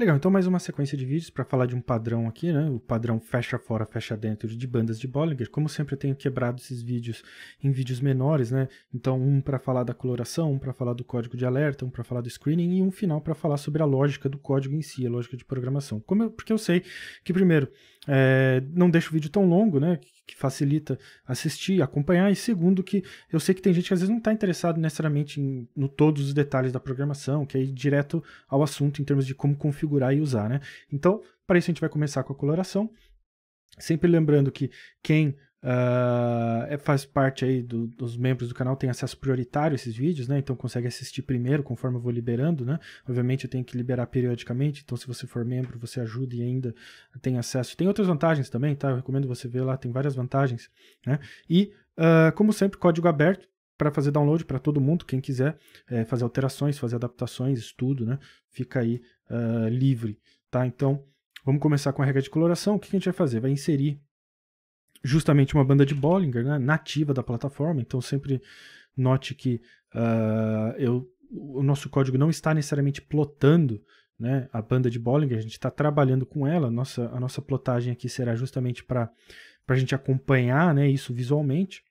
Legal, então mais uma sequência de vídeos para falar de um padrão aqui, né? O padrão fecha fora, fecha dentro de bandas de Bollinger. Como sempre, eu tenho quebrado esses vídeos em vídeos menores, né? Então, um para falar da coloração, um para falar do código de alerta, um para falar do screening e um final para falar sobre a lógica do código em si, a lógica de programação. Eu, porque eu sei que, primeiro, é, não deixo o vídeo tão longo, né? que facilita assistir, acompanhar, e segundo que eu sei que tem gente que às vezes não está interessado necessariamente em, no todos os detalhes da programação, que é ir direto ao assunto em termos de como configurar e usar, né? Então, para isso a gente vai começar com a coloração, sempre lembrando que quem Uh, faz parte aí do, dos membros do canal, tem acesso prioritário a esses vídeos, né? Então consegue assistir primeiro conforme eu vou liberando, né? Obviamente eu tenho que liberar periodicamente, então se você for membro, você ajuda e ainda tem acesso. Tem outras vantagens também, tá? Eu recomendo você ver lá, tem várias vantagens, né? E, uh, como sempre, código aberto para fazer download para todo mundo, quem quiser é, fazer alterações, fazer adaptações, estudo, né? Fica aí uh, livre, tá? Então, vamos começar com a regra de coloração. O que a gente vai fazer? Vai inserir justamente uma banda de Bollinger, né, nativa da plataforma, então sempre note que uh, eu, o nosso código não está necessariamente plotando né, a banda de Bollinger, a gente está trabalhando com ela, nossa, a nossa plotagem aqui será justamente para a gente acompanhar né, isso visualmente.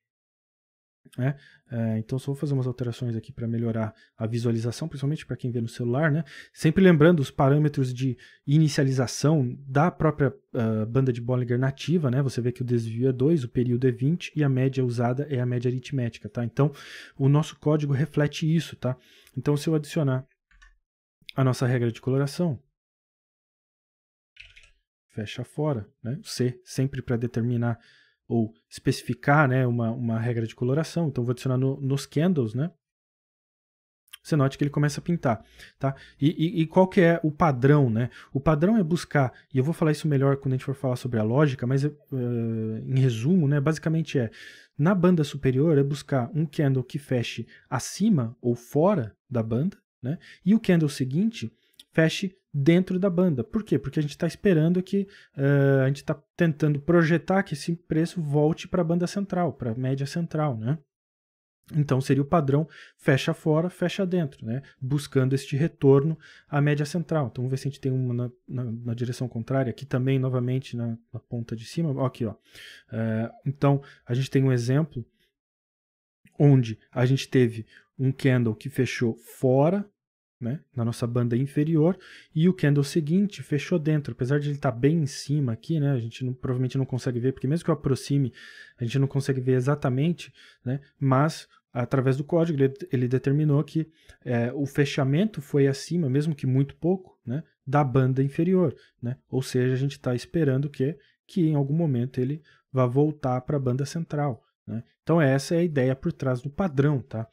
Né? Eh, então, só vou fazer umas alterações aqui para melhorar a visualização, principalmente para quem vê no celular. Né? Sempre lembrando os parâmetros de inicialização da própria uh, banda de Bollinger nativa. Né? Você vê que o desvio é 2, o período é 20 e a média usada é a média aritmética. Tá? Então, o nosso código reflete isso. Tá? Então, se eu adicionar a nossa regra de coloração, fecha fora, né? C sempre para determinar ou especificar né, uma, uma regra de coloração, então vou adicionar no, nos candles, né? Você note que ele começa a pintar, tá? E, e, e, qual que é o padrão, né? O padrão é buscar, e eu vou falar isso melhor quando a gente for falar sobre a lógica, mas uh, em resumo, né, basicamente é, na banda superior é buscar um candle que feche acima ou fora da banda, né? E o candle seguinte feche dentro da banda. Por quê? Porque a gente está esperando que uh, a gente está tentando projetar que esse preço volte para a banda central, para a média central, né? Então seria o padrão fecha fora, fecha dentro, né? Buscando este retorno à média central. Então vamos ver se a gente tem uma na, na, na direção contrária, aqui também novamente na, na ponta de cima. Aqui, ó. Uh, então a gente tem um exemplo onde a gente teve um candle que fechou fora né, na nossa banda inferior, e o candle seguinte fechou dentro, apesar de ele estar tá bem em cima aqui, né, a gente não, provavelmente não consegue ver, porque mesmo que eu aproxime, a gente não consegue ver exatamente, né, mas através do código ele, ele determinou que é, o fechamento foi acima, mesmo que muito pouco, né, da banda inferior, né, ou seja, a gente está esperando que, que em algum momento ele vá voltar para a banda central, né, então essa é a ideia por trás do padrão, tá,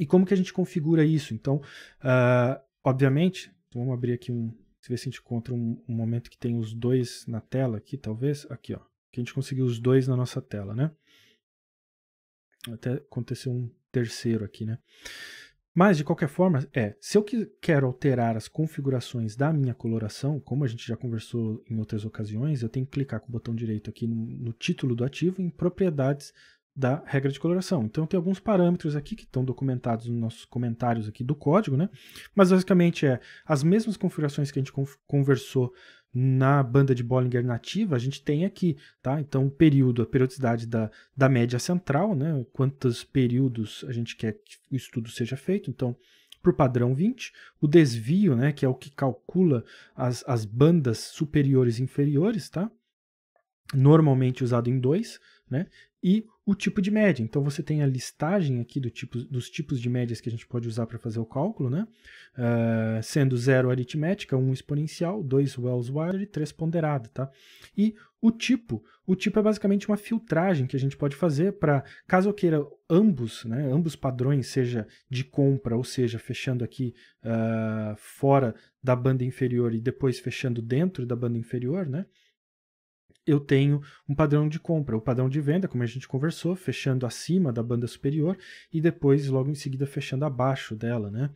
e como que a gente configura isso? Então, uh, obviamente, então vamos abrir aqui um, ver se a gente encontra um, um, momento que tem os dois na tela aqui, talvez. Aqui, ó. Que a gente conseguiu os dois na nossa tela, né? Até aconteceu um terceiro aqui, né? Mas, de qualquer forma, é, se eu quero alterar as configurações da minha coloração, como a gente já conversou em outras ocasiões, eu tenho que clicar com o botão direito aqui no, no título do ativo em propriedades da regra de coloração. Então tem alguns parâmetros aqui que estão documentados nos nossos comentários aqui do código, né? Mas basicamente é as mesmas configurações que a gente conversou na banda de Bollinger nativa, a gente tem aqui, tá? Então o período, a periodicidade da, da média central, né? Quantos períodos a gente quer que o estudo seja feito. Então, para o padrão 20, o desvio, né, que é o que calcula as, as bandas superiores e inferiores, tá? Normalmente usado em 2, né? E o tipo de média. Então você tem a listagem aqui do tipo, dos tipos de médias que a gente pode usar para fazer o cálculo, né? Uh, sendo zero aritmética, 1 um exponencial, 2 wells wired e 3 ponderada, tá? E o tipo, o tipo é basicamente uma filtragem que a gente pode fazer para, caso eu queira ambos, né, ambos padrões, seja de compra, ou seja, fechando aqui uh, fora da banda inferior e depois fechando dentro da banda inferior, né, eu tenho um padrão de compra, o padrão de venda, como a gente conversou, fechando acima da banda superior e depois logo em seguida fechando abaixo dela, né?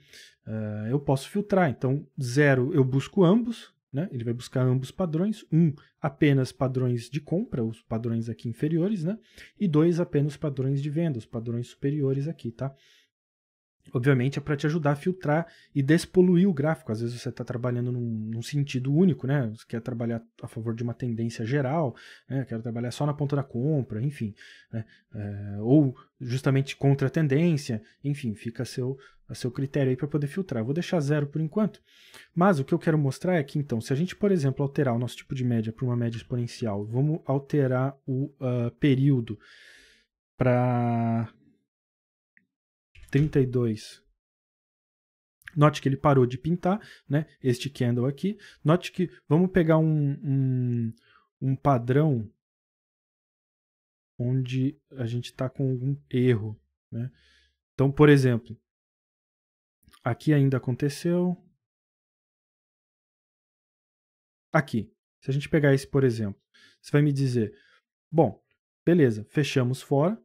Uh, eu posso filtrar, então zero eu busco ambos, né? Ele vai buscar ambos padrões, um apenas padrões de compra, os padrões aqui inferiores, né? E dois apenas padrões de venda, os padrões superiores aqui, tá? obviamente, é para te ajudar a filtrar e despoluir o gráfico. Às vezes você está trabalhando num, num, sentido único, né? Você quer trabalhar a favor de uma tendência geral, né? Quero trabalhar só na ponta da compra, enfim. Né? É, ou justamente contra a tendência, enfim, fica a seu, a seu critério aí para poder filtrar. vou deixar zero por enquanto. Mas o que eu quero mostrar é que, então, se a gente, por exemplo, alterar o nosso tipo de média para uma média exponencial, vamos alterar o uh, período para 32. Note que ele parou de pintar, né? Este candle aqui. Note que vamos pegar um, um, um padrão onde a gente está com algum erro, né? Então, por exemplo, aqui ainda aconteceu. Aqui. Se a gente pegar esse, por exemplo, você vai me dizer: bom, beleza, fechamos fora,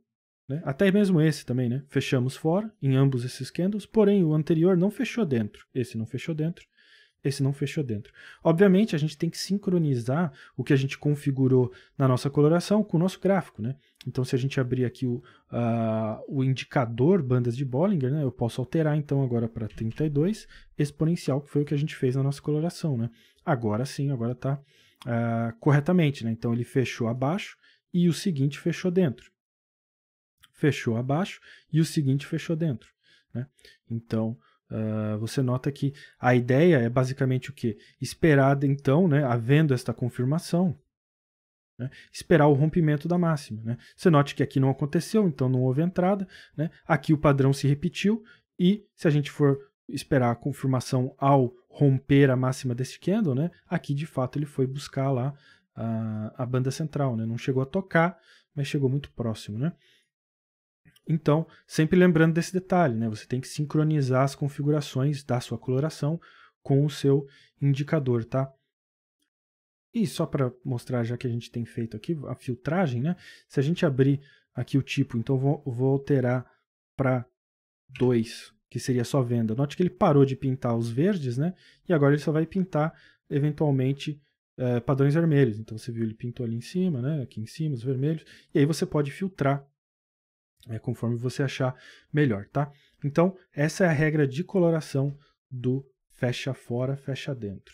né? Até mesmo esse também, né? Fechamos fora em ambos esses candles, porém o anterior não fechou dentro. Esse não fechou dentro, esse não fechou dentro. Obviamente, a gente tem que sincronizar o que a gente configurou na nossa coloração com o nosso gráfico, né? Então, se a gente abrir aqui o, uh, o indicador bandas de Bollinger, né? Eu posso alterar, então, agora para 32 exponencial, que foi o que a gente fez na nossa coloração, né? Agora sim, agora está uh, ah, corretamente, né? Então, ele fechou abaixo e o seguinte fechou dentro fechou abaixo e o seguinte fechou dentro. Né? Então, Uh, você nota que a ideia é basicamente o que? Esperar, então, né, havendo esta confirmação, né, esperar o rompimento da máxima. Né? Você note que aqui não aconteceu, então não houve entrada. Né? Aqui o padrão se repetiu, e se a gente for esperar a confirmação ao romper a máxima desse candle, né, aqui de fato ele foi buscar lá a, a banda central. Né? Não chegou a tocar, mas chegou muito próximo. Né? Então, sempre lembrando desse detalhe, né? Você tem que sincronizar as configurações da sua coloração com o seu indicador, tá? E só para mostrar já que a gente tem feito aqui a filtragem, né? Se a gente abrir aqui o tipo, então vou, vou alterar para 2, que seria só venda. Note que ele parou de pintar os verdes, né? E agora ele só vai pintar eventualmente é, padrões vermelhos. Então você viu ele pintou ali em cima, né? Aqui em cima os vermelhos. E aí você pode filtrar é, conforme você achar melhor, tá? Então, essa é a regra de coloração do fecha fora, fecha dentro.